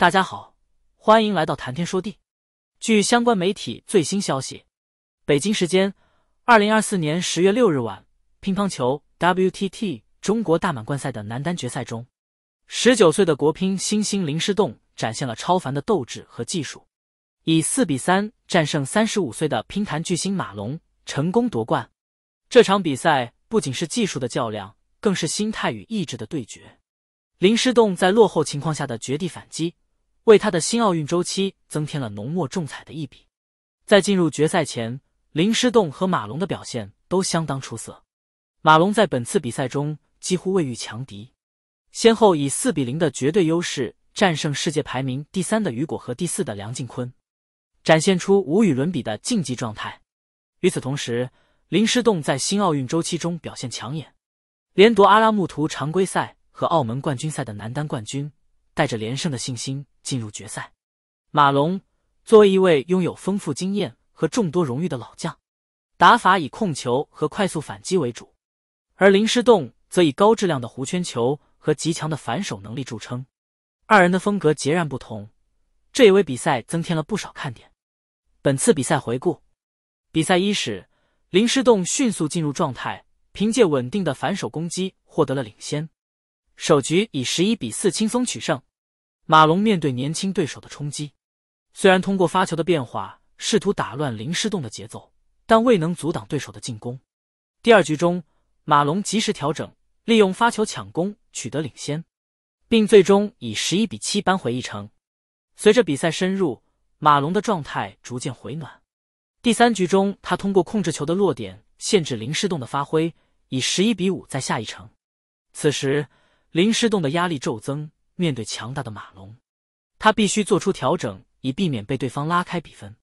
大家好，欢迎来到谈天说地。据相关媒体最新消息，北京时间二零二四年十月六日晚，乒乓球 WTT 中国大满贯赛的男单决赛中，十九岁的国乒新星林诗栋展现了超凡的斗志和技术，以四比三战胜三十五岁的乒坛巨星马龙，成功夺冠。这场比赛不仅是技术的较量，更是心态与意志的对决。林诗栋在落后情况下的绝地反击。为他的新奥运周期增添了浓墨重彩的一笔。在进入决赛前，林诗栋和马龙的表现都相当出色。马龙在本次比赛中几乎未遇强敌，先后以四比零的绝对优势战胜世界排名第三的雨果和第四的梁靖昆，展现出无与伦比的竞技状态。与此同时，林诗栋在新奥运周期中表现抢眼，连夺阿拉木图常规赛和澳门冠军赛的男单冠军，带着连胜的信心。进入决赛，马龙作为一位拥有丰富经验和众多荣誉的老将，打法以控球和快速反击为主；而林诗栋则以高质量的弧圈球和极强的反手能力著称，二人的风格截然不同，这也为比赛增添了不少看点。本次比赛回顾：比赛伊始，林诗栋迅速进入状态，凭借稳定的反手攻击获得了领先，首局以十一比四轻松取胜。马龙面对年轻对手的冲击，虽然通过发球的变化试图打乱林诗栋的节奏，但未能阻挡对手的进攻。第二局中，马龙及时调整，利用发球抢攻取得领先，并最终以十一比七扳回一城。随着比赛深入，马龙的状态逐渐回暖。第三局中，他通过控制球的落点限制林诗栋的发挥，以十一比五再下一城。此时，林诗栋的压力骤增。面对强大的马龙，他必须做出调整，以避免被对方拉开比分。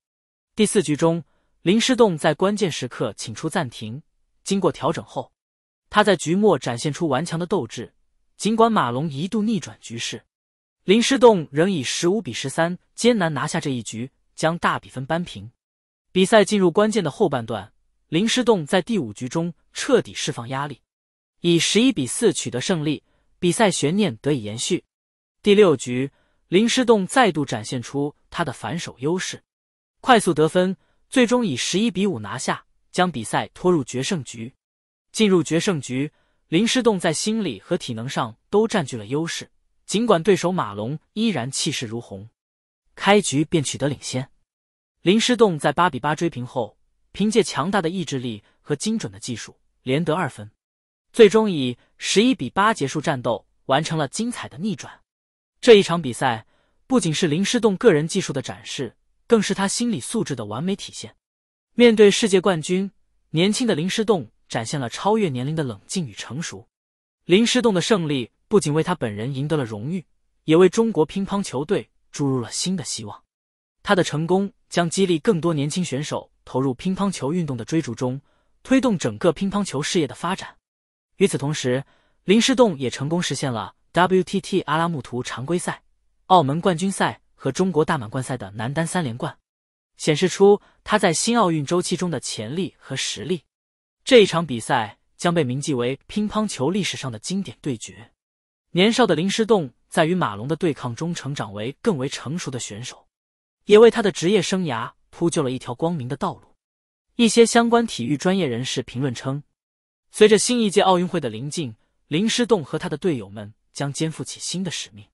第四局中，林诗栋在关键时刻请出暂停，经过调整后，他在局末展现出顽强的斗志。尽管马龙一度逆转局势，林诗栋仍以十五比十三艰难拿下这一局，将大比分扳平。比赛进入关键的后半段，林诗栋在第五局中彻底释放压力，以十一比四取得胜利，比赛悬念得以延续。第六局，林诗栋再度展现出他的反手优势，快速得分，最终以十一比五拿下，将比赛拖入决胜局。进入决胜局，林诗栋在心理和体能上都占据了优势，尽管对手马龙依然气势如虹，开局便取得领先。林诗栋在八比八追平后，凭借强大的意志力和精准的技术，连得二分，最终以十一比八结束战斗，完成了精彩的逆转。这一场比赛不仅是林诗栋个人技术的展示，更是他心理素质的完美体现。面对世界冠军，年轻的林诗栋展现了超越年龄的冷静与成熟。林诗栋的胜利不仅为他本人赢得了荣誉，也为中国乒乓球队注入了新的希望。他的成功将激励更多年轻选手投入乒乓球运动的追逐中，推动整个乒乓球事业的发展。与此同时，林诗栋也成功实现了。WTT 阿拉木图常规赛、澳门冠军赛和中国大满贯赛的男单三连冠，显示出他在新奥运周期中的潜力和实力。这一场比赛将被铭记为乒乓球历史上的经典对决。年少的林诗栋在与马龙的对抗中成长为更为成熟的选手，也为他的职业生涯铺就了一条光明的道路。一些相关体育专业人士评论称，随着新一届奥运会的临近，林诗栋和他的队友们。将肩负起新的使命，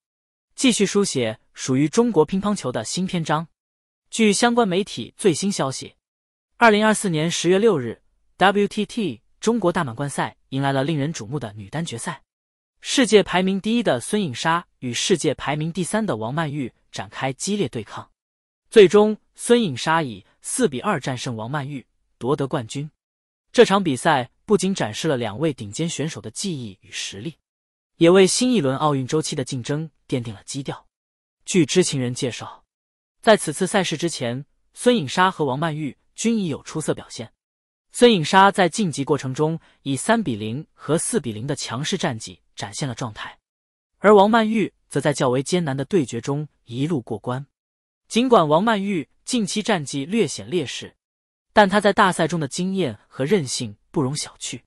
继续书写属于中国乒乓球的新篇章。据相关媒体最新消息，二零二四年十月六日，WTT 中国大满贯赛迎来了令人瞩目的女单决赛。世界排名第一的孙颖莎与世界排名第三的王曼玉展开激烈对抗，最终孙颖莎以四比二战胜王曼玉，夺得冠军。这场比赛不仅展示了两位顶尖选手的技艺与实力。也为新一轮奥运周期的竞争奠定了基调。据知情人介绍，在此次赛事之前，孙颖莎和王曼玉均已有出色表现。孙颖莎在晋级过程中以三比零和四比零的强势战绩展现了状态，而王曼玉则在较为艰难的对决中一路过关。尽管王曼玉近期战绩略显劣势，但她在大赛中的经验和韧性不容小觑。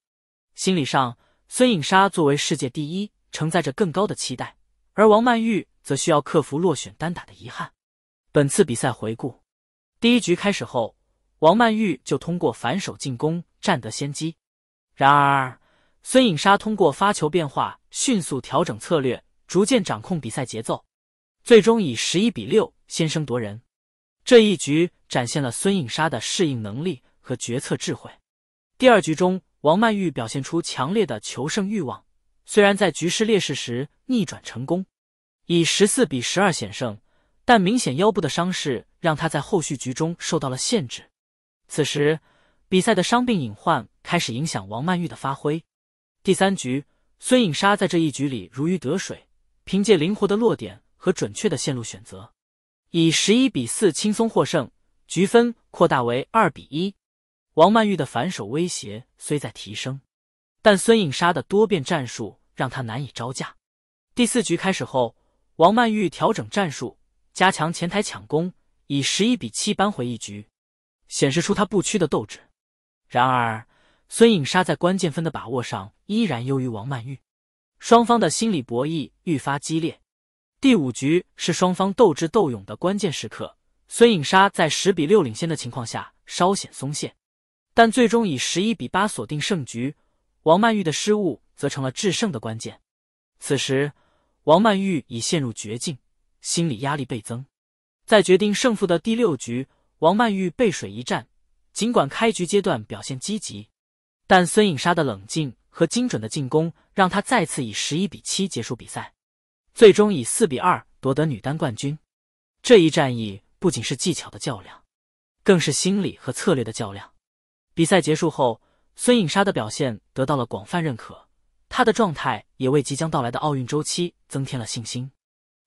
心理上，孙颖莎作为世界第一。承载着更高的期待，而王曼玉则需要克服落选单打的遗憾。本次比赛回顾：第一局开始后，王曼玉就通过反手进攻占得先机。然而，孙颖莎通过发球变化迅速调整策略，逐渐掌控比赛节奏，最终以十一比六先声夺人。这一局展现了孙颖莎的适应能力和决策智慧。第二局中，王曼玉表现出强烈的求胜欲望。虽然在局势劣势时逆转成功，以十四比十二险胜，但明显腰部的伤势让他在后续局中受到了限制。此时，比赛的伤病隐患开始影响王曼玉的发挥。第三局，孙颖莎在这一局里如鱼得水，凭借灵活的落点和准确的线路选择，以十一比四轻松获胜，局分扩大为二比一。王曼玉的反手威胁虽在提升。但孙颖莎的多变战术让她难以招架。第四局开始后，王曼玉调整战术，加强前台抢攻，以十一比七扳回一局，显示出她不屈的斗志。然而，孙颖莎在关键分的把握上依然优于王曼玉，双方的心理博弈愈发激烈。第五局是双方斗智斗勇的关键时刻，孙颖莎在十比六领先的情况下稍显松懈，但最终以十一比八锁定胜局。王曼玉的失误则成了制胜的关键。此时，王曼玉已陷入绝境，心理压力倍增。在决定胜负的第六局，王曼玉背水一战，尽管开局阶段表现积极，但孙颖莎的冷静和精准的进攻让她再次以十一比七结束比赛，最终以四比二夺得女单冠军。这一战役不仅是技巧的较量，更是心理和策略的较量。比赛结束后。孙颖莎的表现得到了广泛认可，她的状态也为即将到来的奥运周期增添了信心。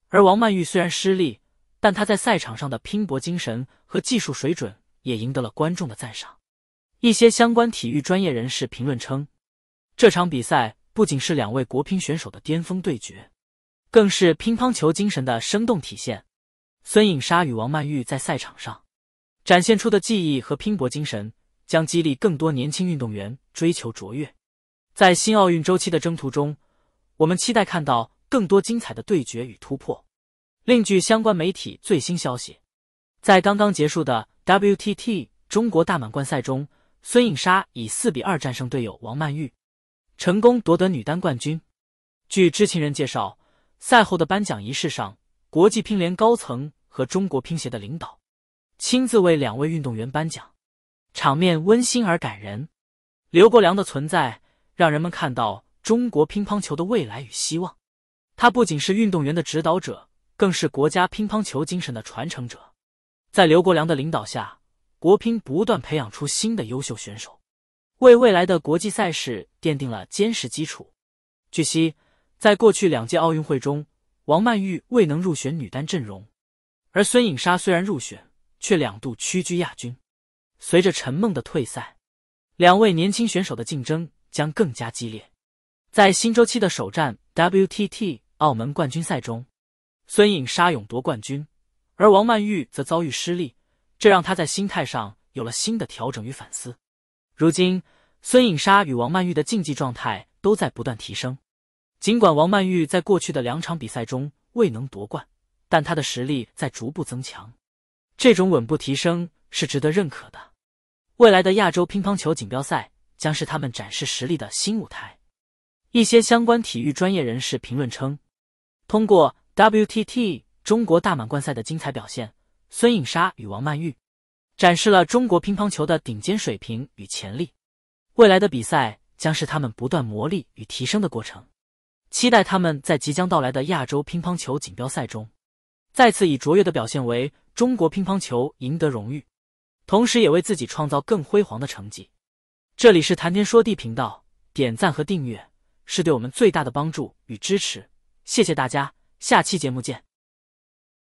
而王曼玉虽然失利，但她在赛场上的拼搏精神和技术水准也赢得了观众的赞赏。一些相关体育专业人士评论称，这场比赛不仅是两位国乒选手的巅峰对决，更是乒乓球精神的生动体现。孙颖莎与王曼玉在赛场上展现出的技艺和拼搏精神。将激励更多年轻运动员追求卓越。在新奥运周期的征途中，我们期待看到更多精彩的对决与突破。另据相关媒体最新消息，在刚刚结束的 WTT 中国大满贯赛中，孙颖莎以四比二战胜队友王曼玉，成功夺得女单冠军。据知情人介绍，赛后的颁奖仪式上，国际乒联高层和中国乒协的领导亲自为两位运动员颁奖。场面温馨而感人，刘国梁的存在让人们看到中国乒乓球的未来与希望。他不仅是运动员的指导者，更是国家乒乓球精神的传承者。在刘国梁的领导下，国乒不断培养出新的优秀选手，为未来的国际赛事奠定了坚实基础。据悉，在过去两届奥运会中，王曼玉未能入选女单阵容，而孙颖莎虽然入选，却两度屈居亚军。随着陈梦的退赛，两位年轻选手的竞争将更加激烈。在新周期的首战 WTT 澳门冠军赛中，孙颖莎勇夺冠军，而王曼玉则遭遇失利，这让她在心态上有了新的调整与反思。如今，孙颖莎与王曼玉的竞技状态都在不断提升。尽管王曼玉在过去的两场比赛中未能夺冠，但她的实力在逐步增强，这种稳步提升是值得认可的。未来的亚洲乒乓球锦标赛将是他们展示实力的新舞台。一些相关体育专业人士评论称，通过 WTT 中国大满贯赛的精彩表现，孙颖莎与王曼玉展示了中国乒乓球的顶尖水平与潜力。未来的比赛将是他们不断磨砺与提升的过程。期待他们在即将到来的亚洲乒乓球锦标赛中，再次以卓越的表现为中国乒乓球赢得荣誉。同时也为自己创造更辉煌的成绩。这里是谈天说地频道，点赞和订阅是对我们最大的帮助与支持，谢谢大家，下期节目见。